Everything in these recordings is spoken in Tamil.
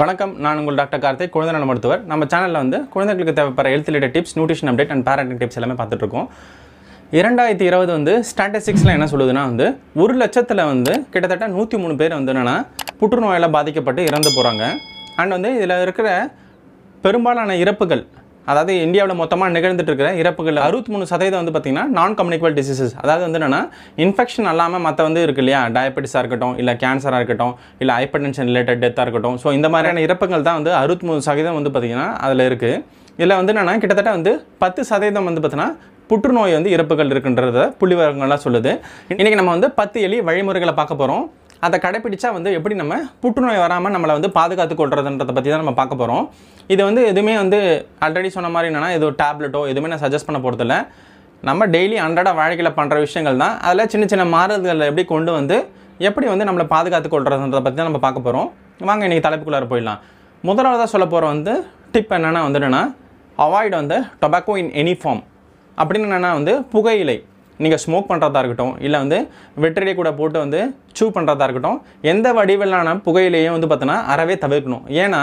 வணக்கம் நான் உங்கள் டாக்டர் கார்த்திக் குழந்தை நல மருத்துவர் நம்ம சேனலில் வந்து குழந்தைகளுக்கு தேவைப்படுற health related tips nutrition update and parenting tips எல்லாமே பார்த்துட்ருக்கோம் இரண்டாயிரத்தி இருபது வந்து ஸ்டாட்டிஸ்டிக்ஸில் என்ன சொல்லுதுன்னா வந்து ஒரு லட்சத்தில் வந்து கிட்டத்தட்ட நூற்றி மூணு பேர் வந்து என்னென்னா புற்றுநோயால் பாதிக்கப்பட்டு இறந்து போகிறாங்க அண்ட் வந்து இதில் இருக்கிற பெரும்பாலான இறப்புகள் அதாவது இந்தியாவில் மொத்தமாக நிகழ்ந்துட்டு இருக்கிற இறப்புகள் அறுபத்தி மூணு சதவீதம் வந்து பார்த்திங்கன்னா நான் கம்யூனிகபிள் டிசீசஸ் அதாவது வந்து என்னென்னா இன்ஃபெக்ஷன் அல்லாமல் மற்ற வந்து இருக்கு இல்லையா டயபெட்டிஸாக இருக்கட்டும் இல்லை கேன்சராக இருக்கட்டும் இல்லை ஹைப்பர் டென்ஷன் ரிலேட்டட் டெத்தாக இருக்கட்டும் ஸோ இந்த மாதிரியான இறப்புகள் தான் வந்து அறுபத்தி மூணு சதவீதம் வந்து பார்த்திங்கன்னா அதில் இருக்குது இதில் வந்து என்னென்னா கிட்டத்தட்ட வந்து பத்து சதவீதம் வந்து பார்த்தீங்கன்னா புற்றுநோய் வந்து இறப்புகள் இருக்குன்றத புள்ளிவரங்கள்லாம் சொல்லுது இன்றைக்கி நம்ம வந்து பத்து எலி வழிமுறைகளை பார்க்க போகிறோம் அதை கடைப்பிடிச்சா வந்து எப்படி நம்ம புற்றுநோய் வராமல் நம்மளை வந்து பாதுகாத்து கொள்றதுன்றதை பற்றி தான் நம்ம பார்க்க போகிறோம் இது வந்து எதுவுமே வந்து ஆல்ரெடி சொன்ன மாதிரி என்னென்னா எதுவும் டேப்லெட்டோ எதுவுமே நான் சஜஸ்ட் பண்ண போகிறதில்ல நம்ம டெய்லி அன்றாட வாழ்க்கையில் பண்ணுற விஷயங்கள் தான் அதில் சின்ன சின்ன மாறுதல்களை எப்படி கொண்டு வந்து எப்படி வந்து நம்மளை பாதுகாத்து கொள்றதுன்றதை பற்றி தான் நம்ம பார்க்க போகிறோம் வாங்க இன்றைக்கி தலைப்புக்குள்ளார போயிடலாம் முதலாவதாக சொல்ல போகிற வந்து டிப் என்னென்னா வந்துட்டுன்னா அவாய்டு வந்து டொபாக்கோ இன் எனி ஃபார்ம் அப்படின்னு என்னென்னா வந்து புகையிலை நீங்கள் ஸ்மோக் பண்ணுறதா இருக்கட்டும் இல்லை வந்து வெற்றடி கூட போட்டு வந்து சூ பண்ணுறதா இருக்கட்டும் எந்த வடிவிலான புகையிலையும் வந்து பார்த்தோன்னா அறவே தவிர்க்கணும் ஏன்னா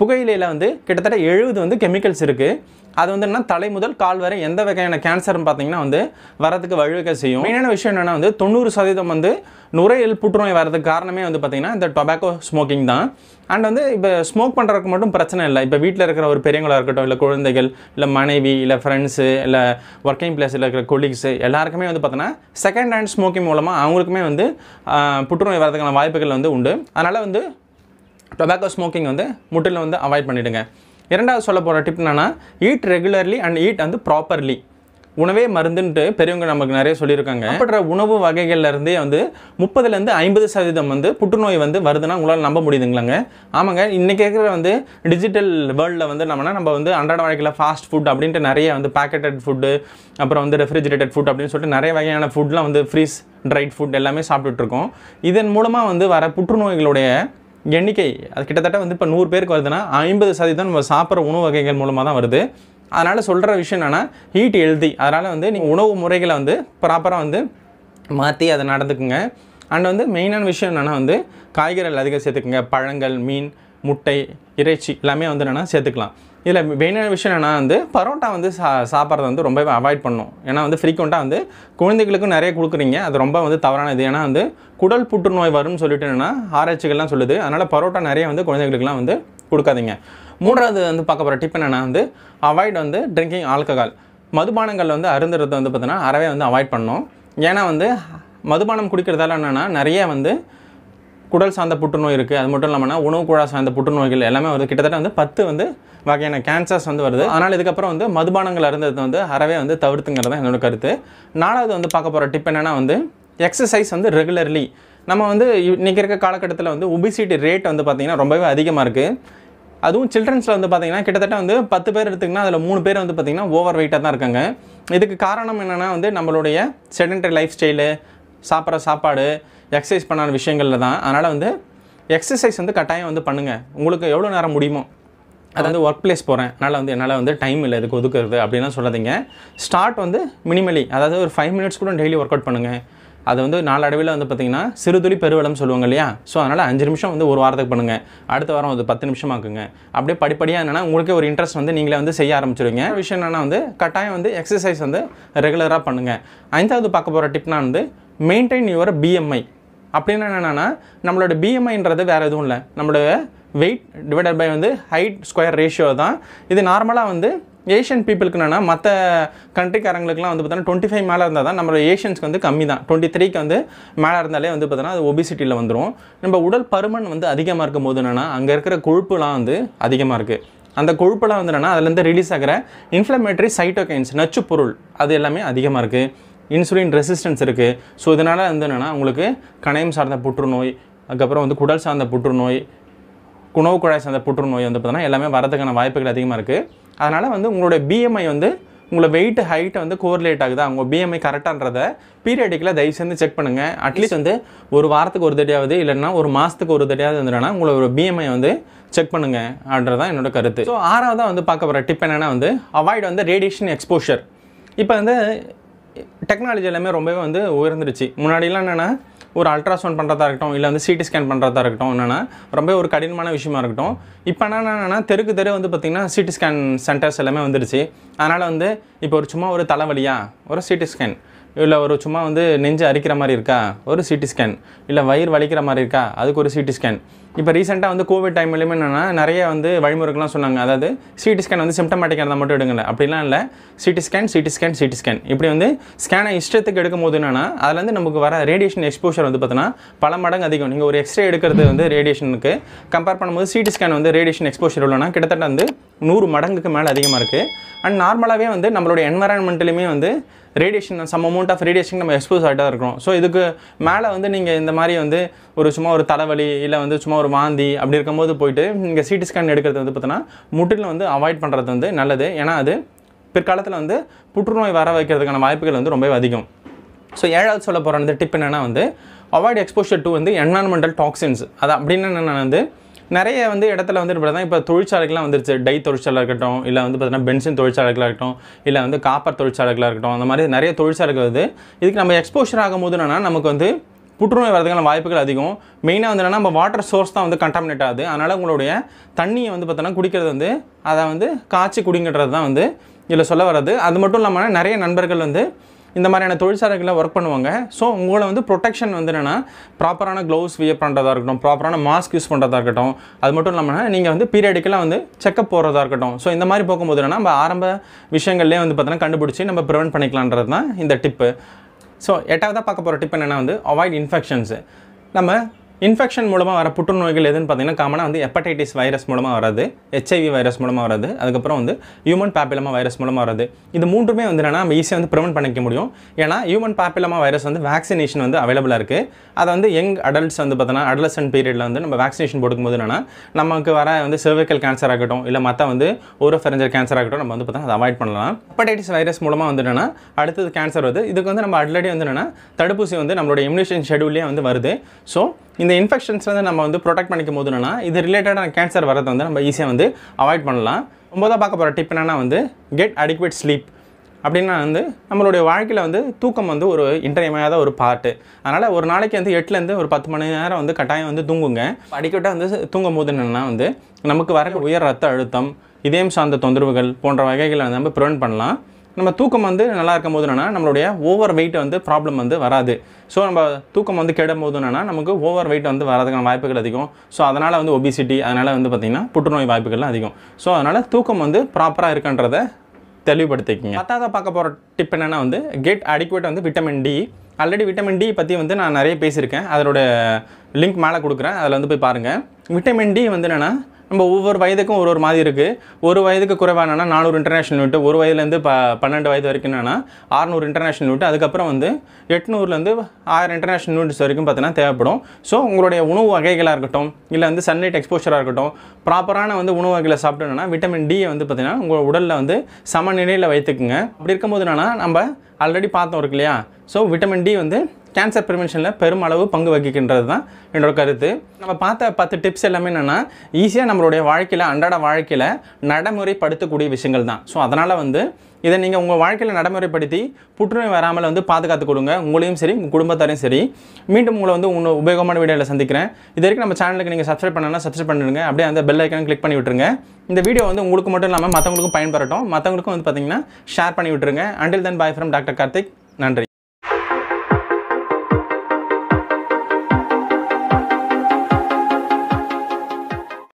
புகையிலையில் வந்து கிட்டத்தட்ட எழுபது வந்து கெமிக்கல்ஸ் இருக்குது அது வந்து என்ன தலை முதல் கால் வரை எந்த வகையான கேன்சர்னு பார்த்தீங்கன்னா வந்து வரதுக்கு வழிவகை செய்யும் மெயினான விஷயம் என்னென்னா வந்து தொண்ணூறு சதவீதம் வந்து நுரையீல் புற்றுநோய் வரதுக்கு காரணமே வந்து பார்த்திங்கன்னா இந்த டொபாக்கோ ஸ்மோக்கிங் தான் அண்ட் வந்து இப்போ ஸ்மோக் பண்ணுறதுக்கு மட்டும் பிரச்சனை இல்லை இப்போ வீட்டில் இருக்கிற ஒரு பெரியவங்களாக இருக்கட்டும் இல்லை குழந்தைகள் இல்லை மனைவி இல்லை ஃப்ரெண்ட்ஸு இல்லை ஒர்க்கிங் பிளேஸில் இருக்கிற கொலீக்ஸு எல்லாருக்குமே வந்து பார்த்தோன்னா செகண்ட் ஹேண்ட் ஸ்மோக்கிங் மூலமாக அவங்களுக்குமே வந்து புற்றுநோய் வரதுக்கான வாய்ப்புகள் வந்து உண்டு அதனால் வந்து டொபாக்கோ ஸ்மோக்கிங் வந்து முட்டில் வந்து அவாய்ட் பண்ணிவிடுங்க இரண்டாவது சொல்ல போகிற டிப் என்னென்னா ஈட் ரெகுலர்லி அண்ட் ஈட் வந்து ப்ராப்பர்லி உணவே மருந்துன்ட்டு பெரியவங்க நமக்கு நிறைய சொல்லியிருக்காங்க அப்படின்ற உணவு வகைகள்லேருந்தே வந்து முப்பதுலேருந்து ஐம்பது சதவீதம் வந்து புற்றுநோய் வந்து வருதுன்னா உங்களால் நம்ப முடியுதுங்களாங்க ஆமாங்க இன்றைக்கி இருக்கிற வந்து டிஜிட்டல் வேர்ல்டில் வந்து நம்மனா நம்ம வந்து அன்றாட வாழ்க்கையில் ஃபாஸ்ட் ஃபுட் அப்படின்ட்டு நிறைய வந்து பேக்கெட்டட் ஃபுட்டு அப்புறம் வந்து ரெஃப்ரிஜிரேட்டட் ஃபுட் அப்படின்னு சொல்லிட்டு நிறைய வகையான ஃபுட்லாம் வந்து ஃப்ரீஸ் ட்ரைட் ஃபுட் எல்லாமே சாப்பிட்டுட்ருக்கோம் இதன் மூலமாக வந்து வர புற்றுநோய்களுடைய எண்ணிக்கை அது கிட்டத்தட்ட வந்து இப்போ நூறு பேருக்கு வருதுன்னா ஐம்பது சதவீதம் நம்ம சாப்பிட்ற உணவு வகைகள் மூலமாக தான் வருது அதனால் சொல்கிற விஷயம் என்னென்னா ஹீட் ஹெல்தி அதனால் வந்து நீங்கள் உணவு முறைகளை வந்து ப்ராப்பராக வந்து மாற்றி அதை நடந்துக்குங்க அண்ட் வந்து மெயினான விஷயம் என்னென்னா வந்து காய்கறிகள் அதிகம் சேர்த்துக்குங்க பழங்கள் மீன் முட்டை இறைச்சி எல்லாமே வந்து என்னென்னா சேர்த்துக்கலாம் இதில் மெயினான விஷயம் என்னென்னா வந்து பரோட்டா வந்து சா சாப்பிட்றத வந்து ரொம்பவே அவாய்ட் பண்ணும் ஏன்னா வந்து ஃப்ரீக்வெண்ட்டாக வந்து குழந்தைகளுக்கும் நிறைய கொடுக்குறீங்க அது ரொம்ப வந்து தவறான இது ஏன்னா வந்து குடல் புற்றுநோய் வரும்னு சொல்லிட்டு என்னென்னா ஆராய்ச்சிகள்லாம் சொல்லுது அதனால் பரோட்டா நிறைய வந்து குழந்தைகளுக்குலாம் வந்து கொடுக்காதீங்க மூன்றாவது வந்து பார்க்க போகிற டிப் என்னென்னா வந்து அவாய்ட் வந்து ட்ரிங்கிங் ஆல்கஹால் மதுபானங்களில் வந்து அருந்துறது வந்து பார்த்தீங்கன்னா அறவே வந்து அவாய்ட் பண்ணும் ஏன்னா வந்து மதுபானம் குடிக்கிறதால என்னென்னா நிறைய வந்து குடல் சார்ந்த புற்றுநோய் இருக்குது அது மட்டும் இல்லாமல் உணவு குழா சார்ந்த புற்றுநோய்கள் எல்லாமே வருது கிட்டத்தட்ட வந்து பத்து வந்து வகையான கேன்சர்ஸ் வந்து வருது ஆனால் இதுக்கப்புறம் வந்து மதுபானங்கள் இருந்தது வந்து அறவே வந்து தவிர்த்துங்கிறது தான் என்னோடய கருத்து நாலாவது வந்து பார்க்க போகிற டிப் என்னென்னா வந்து எக்ஸசைஸ் வந்து ரெகுலர்லி நம்ம வந்து இன்றைக்கி இருக்க காலகட்டத்தில் வந்து ஒபிசிட்டி ரேட் வந்து பார்த்திங்கன்னா ரொம்பவே அதிகமாக இருக்குது அதுவும் சில்ட்ரன்ஸில் வந்து பார்த்திங்கன்னா கிட்டத்தட்ட வந்து பத்து பேர் எடுத்திங்கன்னா அதில் மூணு பேர் வந்து பார்த்திங்கன்னா ஓவர் வெயிட்டாக தான் இருக்காங்க இதுக்கு காரணம் என்னென்னா வந்து நம்மளுடைய செடென்டரி லைஃப் ஸ்டைலு சாப்பிட்ற சாப்பாடு எக்ஸசைஸ் பண்ணான விஷயங்களில் தான் அதனால் வந்து எக்ஸசைஸ் வந்து கட்டாயம் வந்து பண்ணுங்கள் உங்களுக்கு எவ்வளோ நேரம் முடியுமோ அதாவது ஒர்க் பிளேஸ் போகிறேன் அதனால் வந்து என்னால் வந்து டைம் இல்லை இதுக்கு ஒதுக்குறது அப்படின்லாம் சொல்லாதீங்க ஸ்டார்ட் வந்து மினிமலி அதாவது ஒரு ஃபைவ் மினிட்ஸ் கூட டெய்லி ஒர்க் அவுட் பண்ணுங்கள் அது வந்து நாளடைவில் வந்து பார்த்திங்கன்னா சிறுதுளி பெருவளம் சொல்லுவாங்க இல்லையா ஸோ அதனால் அஞ்சு நிமிஷம் வந்து ஒரு வாரத்துக்கு பண்ணுங்கள் அடுத்த வாரம் வந்து பத்து நிமிஷம் ஆக்குங்க அப்படியே படிப்படியாக என்னென்னா உங்களுக்கே ஒரு இன்ட்ரெஸ்ட் வந்து நீங்களே வந்து செய்ய ஆரம்பிச்சிருவீங்க விஷயம் என்னென்னா வந்து கட்டாயம் வந்து எக்ஸசைஸ் வந்து ரெகுலராக பண்ணுங்கள் ஐந்தாவது பார்க்க போகிற டிப்னா வந்து மெயின்டைன் யுவர் பிஎம்ஐ அப்படின்னா என்னென்னா நம்மளோட பிஎம்ஐன்றது வேறு எதுவும் இல்லை நம்மளோட வெயிட் டிவைடட் பை வந்து ஹைட் ஸ்கொயர் ரேஷியோ தான் இது நார்மலாக வந்து ஏஷியன் பீப்புளுக்கு என்னென்னா மற்ற கண்ட்ரிக்காரங்களுக்குலாம் வந்து பார்த்தோன்னா டுவெண்ட்டி ஃபைவ் மேலே இருந்தால் தான் நம்மளோட ஏஷியன்ஸ்க்கு வந்து கம்மி தான் டுவெண்ட்டி த்ரீக்கு வந்து மேலே இருந்தாலே வந்து பார்த்தோன்னா அது ஒபிசிட்டியில் வந்துடும் நம்ம உடல் பருமன் வந்து அதிகமாக இருக்கும் போது என்னென்னா அங்கே இருக்கிற கொழுப்புலாம் வந்து அதிகமாக இருக்குது அந்த கொழுப்பெல்லாம் வந்து என்னென்னா அதுலேருந்து ரிலீஸ் ஆகிற இன்ஃப்ளமேட்டரி சைட்டோகைன்ஸ் நச்சு பொருள் அது எல்லாமே அதிகமாக இருக்குது இன்சுலின் ரெசிஸ்டன்ஸ் இருக்குது ஸோ இதனால் வந்து என்னென்னா உங்களுக்கு கணையம் சார்ந்த புற்றுநோய் அதுக்கப்புறம் வந்து குடல் சார்ந்த புற்றுநோய் உணவு குழாய் சார்ந்த புற்றுநோய் வந்து பார்த்தோன்னா எல்லாமே வரதுக்கான வாய்ப்புகள் அதிகமாக இருக்குது அதனால் வந்து உங்களுடைய பிஎம்ஐ வந்து உங்களை வெயிட்டு ஹைட்டை வந்து கோர்லேட் ஆகுது அவங்க பிஎம்ஐ கரெக்டான்றதை பீரியடிக்கில் தயவு செஞ்சு செக் பண்ணுங்கள் அட்லீஸ்ட் வந்து ஒரு வாரத்துக்கு ஒரு தடையாவது இல்லைன்னா ஒரு மாதத்துக்கு ஒரு தடையாவது இருந்ததுன்னா உங்களோட பிஎம்ஐ வந்து செக் பண்ணுங்கள் தான் என்னோட கருத்து ஸோ ஆறாவதாக வந்து பார்க்க போகிற டிப் என்னென்னா வந்து அவாய்ட் வந்து ரேடியேஷன் எக்ஸ்போஷர் இப்போ வந்து டெக்னாலஜி எல்லாமே ரொம்பவே வந்து உயர்ந்துருச்சு முன்னாடிலாம் என்னென்னா ஒரு அல்ட்ராசவுண்ட் பண்ணுறதா இருக்கட்டும் இல்லை வந்து சிடி ஸ்கேன் பண்ணுறதா இருக்கட்டும் என்னென்னா ரொம்ப ஒரு கடினமான விஷயமா இருக்கட்டும் இப்போ என்னென்னா தெருக்கு தெரு வந்து பார்த்திங்கன்னா சிடி ஸ்கேன் சென்டர்ஸ் எல்லாமே வந்துடுச்சு அதனால் வந்து இப்போ ஒரு சும்மா ஒரு தலைவலியாக ஒரு சிடி ஸ்கேன் இல்லை ஒரு சும்மா வந்து நெஞ்சு அரிக்கிற மாதிரி இருக்கா ஒரு சிடி ஸ்கேன் இல்லை வயிறு வலிக்கிற மாதிரி இருக்கா அதுக்கு ஒரு சிடி ஸ்கேன் இப்போ ரீசெண்டாக வந்து கோவிட் டைம்லையுமே என்னென்னா நிறைய வந்து வழிமுறைகள்லாம் சொன்னாங்க அதாவது சிடி ஸ்கேன் வந்து சிம்டமேட்டிக்காக இருந்தால் மட்டும் எடுங்கல அப்படிலாம் இல்லை CT scan CT scan CT scan இப்படி வந்து ஸ்கேனை இஷ்டத்துக்கு எடுக்கும் போது என்னென்னா அதுலேருந்து நமக்கு வர ரேடியேஷன் எக்ஸ்போஷர் வந்து பார்த்தோன்னா பல மடங்கு அதிகம் நீங்கள் ஒரு எக்ஸ்ரே எடுக்கிறது வந்து ரேடியேஷனுக்கு கம்பேர் பண்ணும்போது சிடி ஸ்கேன் வந்து ரேடியேஷன் எக்ஸ்போஷர் உள்ளனா கிட்டத்தட்ட வந்து நூறு மடங்குக்கு மேலே அதிகமாக இருக்குது அண்ட் நார்மலாகவே வந்து நம்மளோட என்வரான்மெண்ட்லையுமே வந்து radiation some amount of radiation நம்ம எக்ஸ்போஸ் ஆகிட்டா இருக்கிறோம் ஸோ இதுக்கு மேலே வந்து நீங்கள் இந்த மாதிரி வந்து ஒரு சும்மா ஒரு தலைவலி இல்லை வந்து சும்மா ஒரு வாந்தி அப்படி இருக்கும்போது போயிட்டு நீங்கள் சிடி ஸ்கேன் எடுக்கிறது வந்து பார்த்தோன்னா முட்டில் வந்து அவாய்ட் பண்ணுறது வந்து நல்லது ஏன்னா அது பிற்காலத்தில் வந்து புற்றுநோய் வர வைக்கிறதுக்கான வாய்ப்புகள் வந்து ரொம்ப அதிகம் ஸோ ஏழாவது சொல்ல போகிற வந்து டிப் என்னென்னா வந்து அவாய்ட் எக்ஸ்போஷர் டு வந்து என்வான்மெண்டல் டாக்ஸின்ஸ் அது அப்படின்னு என்னென்னா வந்து நிறைய வந்து இடத்துல வந்து பார்த்தீங்கன்னா இப்போ தொழிற்சாலைகள்லாம் வந்துருச்சு டை தொழிற்சாலை இருக்கட்டும் இல்லை வந்து பார்த்தீங்கன்னா பென்சின் தொழிற்சாலைகளாக இருக்கட்டும் இல்லை வந்து காப்பர் தொழிற்சாலைகளாக இருக்கட்டும் அந்த மாதிரி நிறைய தொழிற்சாலைகள் வந்து இதுக்கு நம்ம எக்ஸ்போஷர் ஆகும்போது என்னன்னா நமக்கு வந்து புற்றுநோய் வரதுக்கான வாய்ப்புகள் அதிகம் மெயினாக வந்து என்னென்னா நம்ம வாட்டர் சோர்ஸ் தான் வந்து கண்டாமினேட் ஆகுது அதனால் உங்களுடைய தண்ணியை வந்து பார்த்தோன்னா குடிக்கிறது வந்து அதை வந்து காய்ச்சி குடிங்கிறது தான் வந்து இதில் சொல்ல வர்றது அது மட்டும் இல்லாமல் நிறைய நண்பர்கள் வந்து இந்த மாதிரியான தொழிற்சாலைகளில் ஒர்க் பண்ணுவாங்க ஸோ உங்களை வந்து ப்ரொடெக்ஷன் வந்து என்னென்னா ப்ராப்பரான க்ளவுஸ் வியர் பண்ணுறதா இருக்கட்டும் ப்ராப்பரான மாஸ்க் யூஸ் பண்ணுறதா இருக்கட்டும் அது மட்டும் இல்லாமல் நீங்கள் வந்து பீரியடிக்கலாக வந்து செக்கப் போகிறதா இருக்கட்டும் ஸோ இந்த மாதிரி போகும்போது என்னென்னா நம்ம ஆரம்ப விஷயங்கள்லேயே வந்து பார்த்தீங்கன்னா கண்டுபிடிச்சி நம்ம ப்ரிவெண்ட் பண்ணிக்கலான்றது தான் இந்த டிப்பு ஸோ எட்டாவதாக பார்க்க போகிற டிப் என்னென்னா வந்து அவாய்ட் இன்ஃபெக்ஷன்ஸு நம்ம இன்ஃபெக்ஷன் மூலமாக வர புற்றுநோய்கள் எதுன்னு பார்த்தீங்கன்னா காமனாக வந்து ஹெப்படைட்டிஸ் வைரஸ் மூலமாக வராது ஹெச்ஐவி வைரஸ் மூலமாக வராது அதுக்கப்புறம் வந்து ஹியூமன் பேப்பிலமா வைரஸ் மூலமாக வராது இது மூன்றுமே வந்து என்னென்னா நம்ம ஈஸியாக வந்து ப்ரிவெண்ட் பண்ணிக்க முடியும் ஏன்னா ஹியூமன் பேப்பிலமா வைரஸ் வந்து வேக்சினேஷன் வந்து அவைலபிளாக இருக்குது அதை வந்து யங் அடல்ட்ஸ் வந்து பார்த்தோன்னா அடலசன் பீரியடில் வந்து நம்ம வேக்சினேஷன் போடுக்கும் போது என்னன்னா நமக்கு வர வந்து சர்வைக்கல் கேன்சர் ஆகட்டும் இல்லை மற்ற வந்து ஃபெரஞ்சர் கேன்சர் ஆகட்டும் நம்ம வந்து பார்த்தோன்னா அதை அவாய்ட் பண்ணலாம் ஹெப்படைட்டிஸ் வைரஸ் மூலமாக வந்து என்னென்னா அடுத்தது கேன்சர் வருது இதுக்கு வந்து நம்ம ஆல்ரெடி வந்து என்னென்னா தடுப்பூசி வந்து நம்மளோட இம்யூனேஷன் ஷெடியூல்லே வந்து வருது ஸோ இந்த இன்ஃபெக்ஷன்ஸ் வந்து நம்ம வந்து ப்ரொடெக்ட் பண்ணிக்கும் போது என்னென்னா இது ரிலேட்டடான கேன்சர் வரதை வந்து நம்ம ஈஸியாக வந்து அவாய்ட் பண்ணலாம் ஒன்பதாக பார்க்க போகிற டிப் என்னென்னா வந்து கெட் அடிக்வேட் ஸ்லீப் அப்படின்னா வந்து நம்மளுடைய வாழ்க்கையில் வந்து தூக்கம் வந்து ஒரு இன்றியமையாத ஒரு பாட்டு அதனால் ஒரு நாளைக்கு வந்து எட்டுலேருந்து ஒரு பத்து மணி நேரம் வந்து கட்டாயம் வந்து தூங்குங்க அடிக்கட்டாக வந்து தூங்கும் போது என்னென்னா வந்து நமக்கு வர உயர் ரத்த அழுத்தம் இதயம் சார்ந்த தொந்தரவுகள் போன்ற வகைகளை வந்து நம்ம ப்ரிவெண்ட் பண்ணலாம் நம்ம தூக்கம் வந்து நல்லா இருக்கும் போது என்னென்னா நம்மளுடைய ஓவர் வெயிட் வந்து ப்ராப்ளம் வந்து வராது ஸோ நம்ம தூக்கம் வந்து கெடும் போது என்னென்னா நமக்கு ஓவர் வெயிட் வந்து வரதுக்கான வாய்ப்புகள் அதிகம் ஸோ அதனால் வந்து ஒபிசிட்டி அதனால் வந்து பார்த்திங்கன்னா புற்றுநோய் வாய்ப்புகள்லாம் அதிகம் ஸோ அதனால் தூக்கம் வந்து ப்ராப்பராக இருக்குன்றத தெளிவுபடுத்திக்கிங்க பத்தாவது பார்க்க போகிற டிப் என்னென்னா வந்து கெட் அடிக்குவேட் வந்து vitamin D already vitamin D பற்றி வந்து நான் நிறைய பேசியிருக்கேன் அதோட லிங்க் மேலே கொடுக்குறேன் அதில் வந்து போய் பாருங்கள் விட்டமின் டி வந்து என்னென்னா நம்ம ஒவ்வொரு வயதுக்கும் ஒரு ஒரு மாதிரி இருக்குது ஒரு வயதுக்கு குறைவானா நானூறு இன்டர்நேஷனல் யூனிட் ஒரு வயதுலேருந்து ப பன்னெண்டு வயது வரைக்கும் என்னென்னா ஆறுநூறு இன்டர்நேஷனல் யூனிட் அதுக்கப்புறம் வந்து எட்நூறுலேருந்து ஆயிரம் இன்டர்நேஷனல் யூனிட்ஸ் வரைக்கும் பார்த்தீங்கன்னா தேவைப்படும் ஸோ உங்களுடைய உணவு வகைகளாக இருக்கட்டும் இல்லை வந்து சன்லைட் எக்ஸ்போஷராக இருக்கட்டும் ப்ராப்பரான வந்து உணவு வகைகளை சாப்பிட்டோன்னா விட்டமின் டி வந்து பார்த்திங்கன்னா உங்கள் உடலில் வந்து சமநிலையில் வைத்துக்குங்க அப்படி இருக்கும்போது என்னென்னா நம்ம ஆல்ரெடி பார்த்தோம் இருக்கு இல்லையா ஸோ விட்டமின் டி வந்து கேன்சர் ப்ரிவென்ஷனில் பெருமளவு பங்கு வகிக்கின்றது தான் என்னோட கருத்து நம்ம பார்த்த பத்து டிப்ஸ் எல்லாமே என்னென்னா ஈஸியாக நம்மளுடைய வாழ்க்கையில் அன்றாட வாழ்க்கையில் நடைமுறைப்படுத்தக்கூடிய விஷயங்கள் தான் ஸோ அதனால் வந்து இதை நீங்கள் உங்கள் வாழ்க்கையில் நடைமுறைப்படுத்தி புற்றுநோய் வராமல் வந்து பாதுகாத்து கொடுங்க உங்களையும் சரி உங்கள் குடும்பத்தாரையும் சரி மீண்டும் உங்களை வந்து உங்கள் உபயோகமான வீடியோவில் சந்திக்கிறேன் இது வரைக்கும் நம்ம சேனலுக்கு நீங்கள் சப்ஸ்கிரைப் பண்ணலாம் சப்ஸ்கிரைப் பண்ணிடுங்க அப்படியே அந்த பெல் ஐக்கான கிளிக் பண்ணி விட்டுருங்க இந்த வீடியோ வந்து உங்களுக்கு மட்டும் இல்லாமல் மற்றவங்களுக்கும் பயன்பெறட்டும் மற்றவங்களுக்கும் வந்து பார்த்தீங்கன்னா ஷேர் பண்ணி விட்டுருங்க until then bye from doctor Karthik நன்றி